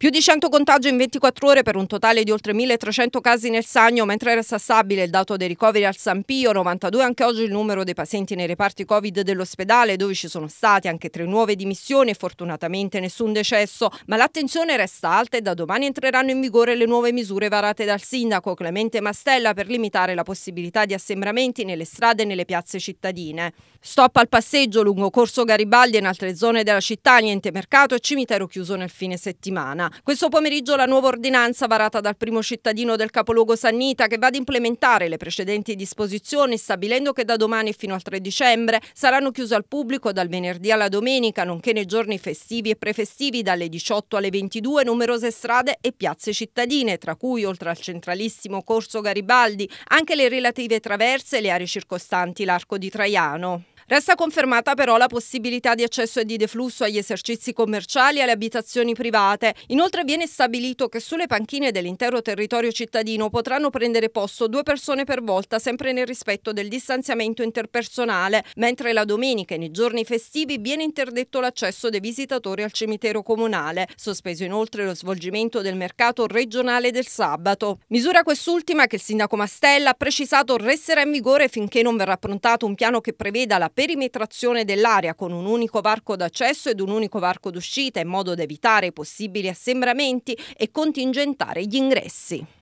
Più di 100 contagi in 24 ore per un totale di oltre 1.300 casi nel Sannio, mentre resta stabile il dato dei ricoveri al San Pio, 92 anche oggi il numero dei pazienti nei reparti Covid dell'ospedale, dove ci sono state anche tre nuove dimissioni e fortunatamente nessun decesso. Ma l'attenzione resta alta e da domani entreranno in vigore le nuove misure varate dal sindaco Clemente Mastella per limitare la possibilità di assembramenti nelle strade e nelle piazze cittadine. Stop al passeggio lungo Corso Garibaldi e in altre zone della città, niente mercato e cimitero chiuso nel fine settimana. Questo pomeriggio la nuova ordinanza varata dal primo cittadino del capoluogo Sannita che va ad implementare le precedenti disposizioni stabilendo che da domani fino al 3 dicembre saranno chiuse al pubblico dal venerdì alla domenica nonché nei giorni festivi e prefestivi dalle 18 alle 22 numerose strade e piazze cittadine tra cui oltre al centralissimo Corso Garibaldi anche le relative traverse e le aree circostanti l'arco di Traiano. Resta confermata però la possibilità di accesso e di deflusso agli esercizi commerciali e alle abitazioni private. Inoltre viene stabilito che sulle panchine dell'intero territorio cittadino potranno prendere posto due persone per volta, sempre nel rispetto del distanziamento interpersonale, mentre la domenica e nei giorni festivi viene interdetto l'accesso dei visitatori al cimitero comunale, sospeso inoltre lo svolgimento del mercato regionale del sabato. Misura quest'ultima che il sindaco Mastella ha precisato resterà in vigore finché non verrà approntato un piano che preveda la perimetrazione dell'area con un unico varco d'accesso ed un unico varco d'uscita in modo da evitare possibili assembramenti e contingentare gli ingressi.